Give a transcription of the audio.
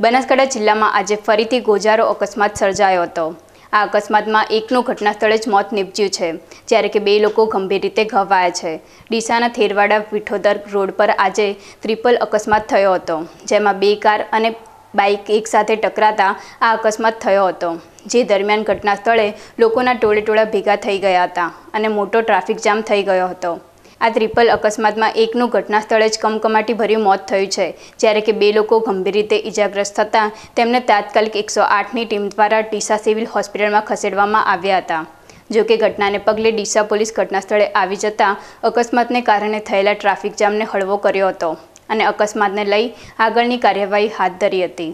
બનાસકાંઠા જિલ્લામાં આજે ફરીથી ગોજારો અકસ્માત સર્જાયો હતો આ અકસ્માતમાં એકનું ઘટનાસ્થળે જ મોત નીપજ્યું છે જ્યારે કે બે લોકો ગંભીર રીતે ઘવાયા છે ડીસાના થેરવાડા વિઠોદર રોડ પર આજે ત્રિપલ અકસ્માત થયો હતો જેમાં બે કાર અને બાઇક એકસાથે ટકરાતા આ અકસ્માત થયો હતો જે દરમિયાન ઘટનાસ્થળે લોકોના ટોળે ટોળા ભેગા થઈ ગયા હતા અને મોટો ટ્રાફિક જામ થઈ ગયો હતો આ ટ્રિપલ અકસ્માતમાં એકનું ઘટના જ કમકમાટી ભર્યું મોત થયું છે જ્યારે કે બે લોકો ગંભીર રીતે ઇજાગ્રસ્ત થતાં તેમને તાત્કાલિક એકસો આઠની ટીમ દ્વારા ડીસા સિવિલ હોસ્પિટલમાં ખસેડવામાં આવ્યા હતા જોકે ઘટનાને પગલે ડીસા પોલીસ ઘટનાસ્થળે આવી જતા અકસ્માતને કારણે થયેલા ટ્રાફિક જામને હળવો કર્યો હતો અને અકસ્માતને લઈ આગળની કાર્યવાહી હાથ ધરી હતી